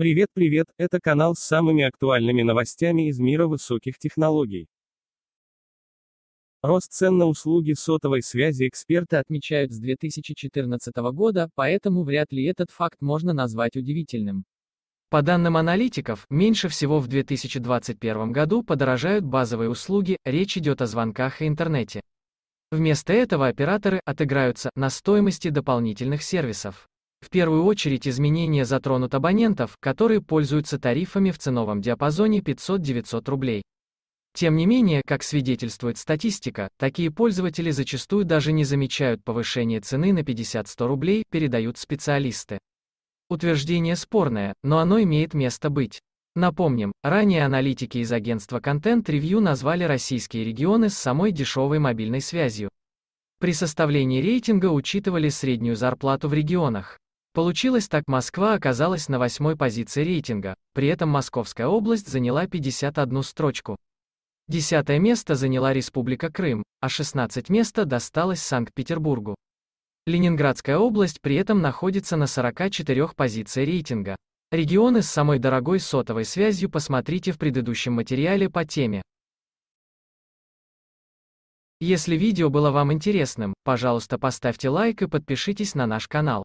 Привет, привет, это канал с самыми актуальными новостями из мира высоких технологий. Рост цен на услуги сотовой связи эксперты отмечают с 2014 года, поэтому вряд ли этот факт можно назвать удивительным. По данным аналитиков, меньше всего в 2021 году подорожают базовые услуги, речь идет о звонках и интернете. Вместо этого операторы отыграются на стоимости дополнительных сервисов. В первую очередь изменения затронут абонентов, которые пользуются тарифами в ценовом диапазоне 500-900 рублей. Тем не менее, как свидетельствует статистика, такие пользователи зачастую даже не замечают повышение цены на 50-100 рублей, передают специалисты. Утверждение спорное, но оно имеет место быть. Напомним, ранее аналитики из агентства Content Review назвали российские регионы с самой дешевой мобильной связью. При составлении рейтинга учитывали среднюю зарплату в регионах. Получилось так Москва оказалась на восьмой позиции рейтинга, при этом Московская область заняла 51 строчку. Десятое место заняла Республика Крым, а 16 место досталось Санкт-Петербургу. Ленинградская область при этом находится на 44 позиции рейтинга. Регионы с самой дорогой сотовой связью посмотрите в предыдущем материале по теме. Если видео было вам интересным, пожалуйста поставьте лайк и подпишитесь на наш канал.